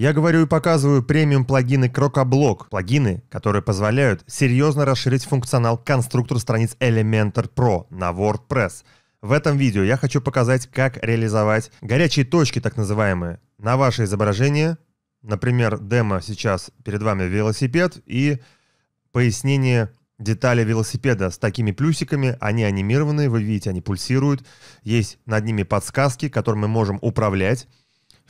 Я говорю и показываю премиум плагины Крокоблок, плагины, которые позволяют серьезно расширить функционал конструктор страниц Elementor Pro на WordPress. В этом видео я хочу показать, как реализовать горячие точки, так называемые, на ваше изображение. Например, демо сейчас перед вами велосипед и пояснение детали велосипеда с такими плюсиками, они анимированы, вы видите, они пульсируют, есть над ними подсказки, которые мы можем управлять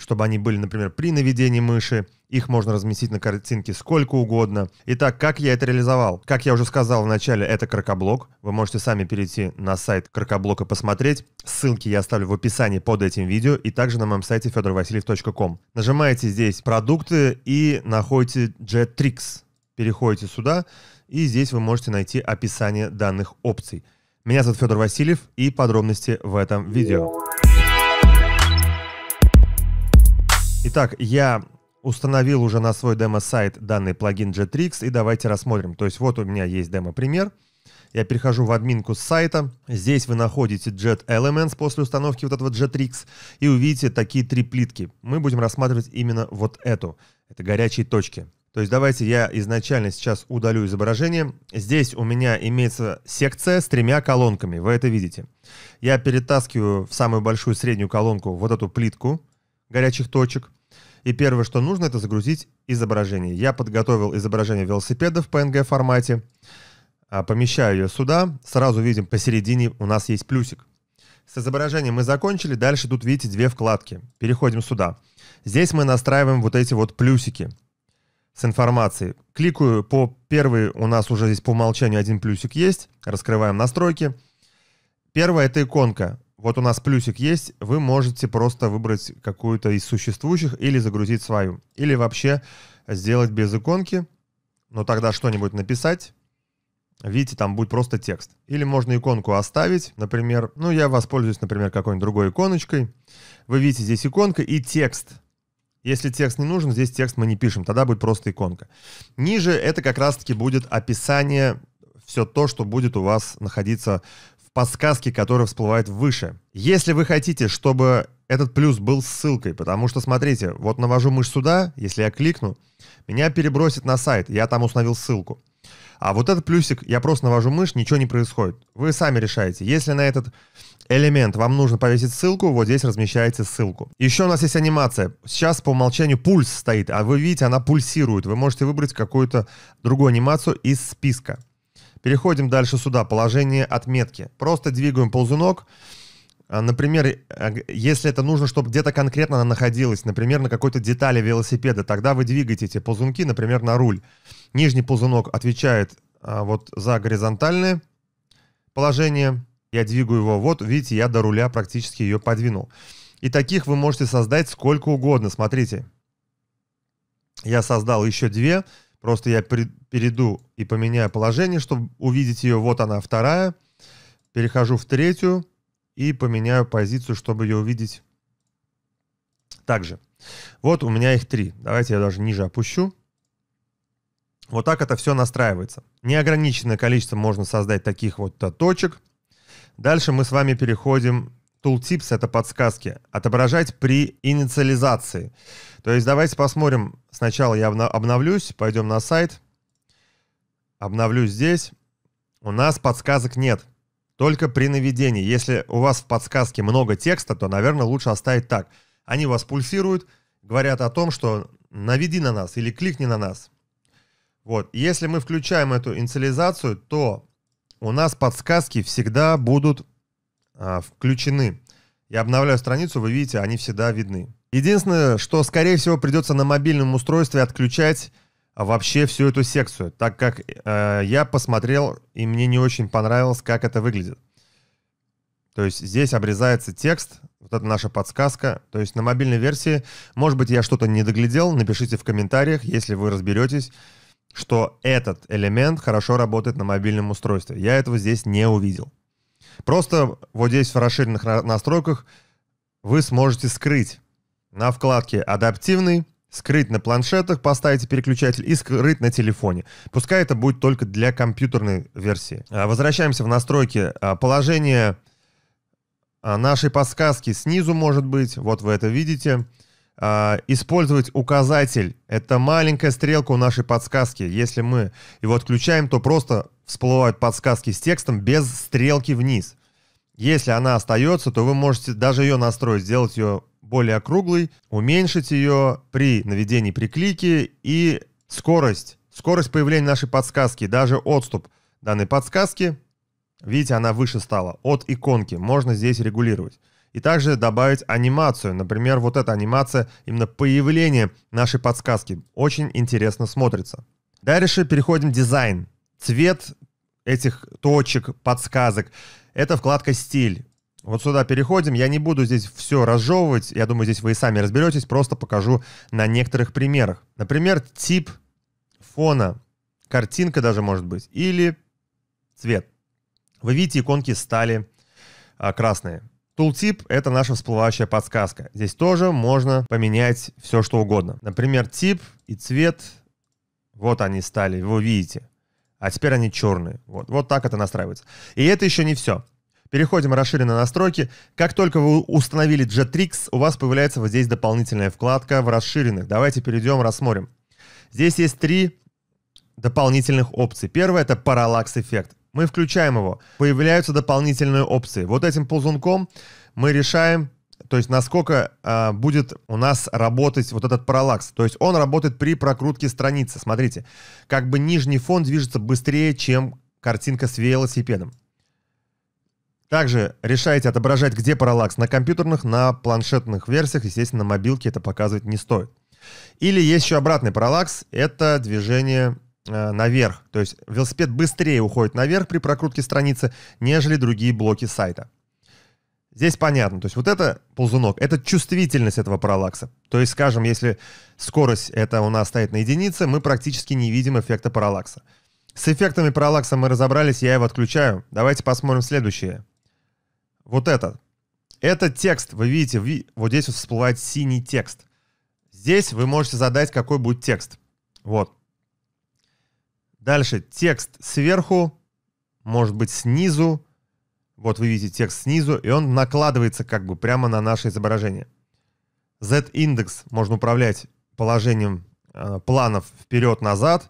чтобы они были, например, при наведении мыши. Их можно разместить на картинке сколько угодно. Итак, как я это реализовал? Как я уже сказал в начале, это крокоблок. Вы можете сами перейти на сайт крокоблока посмотреть. Ссылки я оставлю в описании под этим видео и также на моем сайте fedorvasiliev.com. Нажимаете здесь «Продукты» и находите Jetrix, Переходите сюда, и здесь вы можете найти описание данных опций. Меня зовут Федор Васильев и подробности в этом видео. Итак, я установил уже на свой демо-сайт данный плагин Jetrix, и давайте рассмотрим. То есть вот у меня есть демо-пример. Я перехожу в админку с сайта. Здесь вы находите Jet Elements после установки вот этого Jetrix и увидите такие три плитки. Мы будем рассматривать именно вот эту. Это горячие точки. То есть давайте я изначально сейчас удалю изображение. Здесь у меня имеется секция с тремя колонками, вы это видите. Я перетаскиваю в самую большую среднюю колонку вот эту плитку горячих точек. И первое, что нужно, это загрузить изображение. Я подготовил изображение велосипеда в PNG формате, а, помещаю ее сюда, сразу видим посередине у нас есть плюсик. С изображением мы закончили, дальше тут видите две вкладки. Переходим сюда. Здесь мы настраиваем вот эти вот плюсики с информацией. Кликаю по первой, у нас уже здесь по умолчанию один плюсик есть. Раскрываем настройки. Первая это иконка вот у нас плюсик есть, вы можете просто выбрать какую-то из существующих или загрузить свою. Или вообще сделать без иконки, но тогда что-нибудь написать. Видите, там будет просто текст. Или можно иконку оставить, например, ну я воспользуюсь, например, какой-нибудь другой иконочкой. Вы видите здесь иконка и текст. Если текст не нужен, здесь текст мы не пишем, тогда будет просто иконка. Ниже это как раз-таки будет описание все то, что будет у вас находиться в подсказке, которая всплывает выше. Если вы хотите, чтобы этот плюс был ссылкой, потому что, смотрите, вот навожу мышь сюда, если я кликну, меня перебросит на сайт, я там установил ссылку. А вот этот плюсик, я просто навожу мышь, ничего не происходит. Вы сами решаете. Если на этот элемент вам нужно повесить ссылку, вот здесь размещаете ссылку. Еще у нас есть анимация. Сейчас по умолчанию пульс стоит, а вы видите, она пульсирует. Вы можете выбрать какую-то другую анимацию из списка. Переходим дальше сюда. Положение отметки. Просто двигаем ползунок. А, например, а, если это нужно, чтобы где-то конкретно она находилась, например, на какой-то детали велосипеда, тогда вы двигаете эти ползунки, например, на руль. Нижний ползунок отвечает а, вот за горизонтальное положение. Я двигаю его. Вот, видите, я до руля практически ее подвинул. И таких вы можете создать сколько угодно. Смотрите, я создал еще две. Две Просто я перейду и поменяю положение, чтобы увидеть ее. Вот она вторая. Перехожу в третью и поменяю позицию, чтобы ее увидеть также. Вот у меня их три. Давайте я даже ниже опущу. Вот так это все настраивается. Неограниченное количество можно создать таких вот точек. Дальше мы с вами переходим Tooltips — это подсказки. Отображать при инициализации. То есть давайте посмотрим. Сначала я обновлюсь, пойдем на сайт. Обновлюсь здесь. У нас подсказок нет. Только при наведении. Если у вас в подсказке много текста, то, наверное, лучше оставить так. Они вас пульсируют, говорят о том, что наведи на нас или кликни на нас. Вот. Если мы включаем эту инициализацию, то у нас подсказки всегда будут а, включены. Я обновляю страницу, вы видите, они всегда видны. Единственное, что, скорее всего, придется на мобильном устройстве отключать а, вообще всю эту секцию, так как э, я посмотрел, и мне не очень понравилось, как это выглядит. То есть здесь обрезается текст, вот это наша подсказка. То есть на мобильной версии, может быть, я что-то не доглядел, напишите в комментариях, если вы разберетесь, что этот элемент хорошо работает на мобильном устройстве. Я этого здесь не увидел. Просто вот здесь в расширенных настройках вы сможете скрыть на вкладке «Адаптивный», скрыть на планшетах, поставите переключатель и скрыть на телефоне. Пускай это будет только для компьютерной версии. А, возвращаемся в настройки. А, положение а, нашей подсказки снизу может быть, вот вы это видите. А, использовать указатель. Это маленькая стрелка у нашей подсказки. Если мы его отключаем, то просто всплывают подсказки с текстом без стрелки вниз. Если она остается, то вы можете даже ее настроить, сделать ее более округлой, уменьшить ее при наведении при клике и скорость. Скорость появления нашей подсказки, даже отступ данной подсказки. Видите, она выше стала от иконки. Можно здесь регулировать и также добавить анимацию. Например, вот эта анимация, именно появление нашей подсказки. Очень интересно смотрится. Дальше переходим в дизайн. Цвет этих точек, подсказок. Это вкладка «Стиль». Вот сюда переходим. Я не буду здесь все разжевывать. Я думаю, здесь вы и сами разберетесь. Просто покажу на некоторых примерах. Например, тип фона, картинка даже может быть, или цвет. Вы видите, иконки стали а, красные. Tooltip — это наша всплывающая подсказка. Здесь тоже можно поменять все, что угодно. Например, тип и цвет. Вот они стали, вы видите. А теперь они черные. Вот, вот так это настраивается. И это еще не все. Переходим в расширенные настройки. Как только вы установили Jetrix, у вас появляется вот здесь дополнительная вкладка в расширенных. Давайте перейдем, рассмотрим. Здесь есть три дополнительных опции. Первое — это параллакс-эффект. Мы включаем его. Появляются дополнительные опции. Вот этим ползунком мы решаем, то есть насколько э, будет у нас работать вот этот параллакс. То есть он работает при прокрутке страницы. Смотрите, как бы нижний фон движется быстрее, чем картинка с велосипедом. Также решаете отображать, где параллакс, на компьютерных, на планшетных версиях, естественно, на мобилке это показывать не стоит. Или есть еще обратный параллакс, это движение Э, наверх. То есть велосипед быстрее уходит наверх при прокрутке страницы, нежели другие блоки сайта. Здесь понятно, то есть вот это ползунок, это чувствительность этого параллакса. То есть, скажем, если скорость это у нас стоит на единице, мы практически не видим эффекта параллакса. С эффектами параллакса мы разобрались, я его отключаю. Давайте посмотрим следующее. Вот этот. Этот текст, вы видите, вот здесь вот всплывает синий текст. Здесь вы можете задать, какой будет текст. Вот. Дальше текст сверху, может быть снизу. Вот вы видите текст снизу, и он накладывается как бы прямо на наше изображение. Z-индекс можно управлять положением э, планов вперед-назад,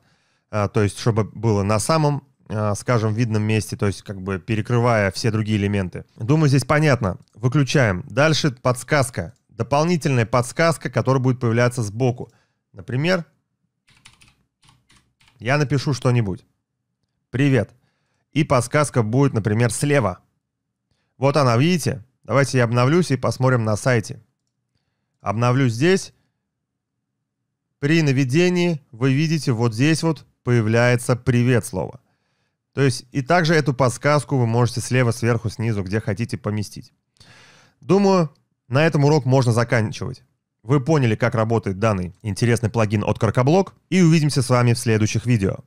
э, то есть чтобы было на самом, э, скажем, видном месте, то есть как бы перекрывая все другие элементы. Думаю, здесь понятно. Выключаем. Дальше подсказка. Дополнительная подсказка, которая будет появляться сбоку. Например, я напишу что-нибудь. Привет. И подсказка будет, например, слева. Вот она, видите? Давайте я обновлюсь и посмотрим на сайте. Обновлю здесь. При наведении вы видите, вот здесь вот появляется «Привет» слово. То есть и также эту подсказку вы можете слева, сверху, снизу, где хотите поместить. Думаю, на этом урок можно заканчивать. Вы поняли, как работает данный интересный плагин от Каркаблок, и увидимся с вами в следующих видео.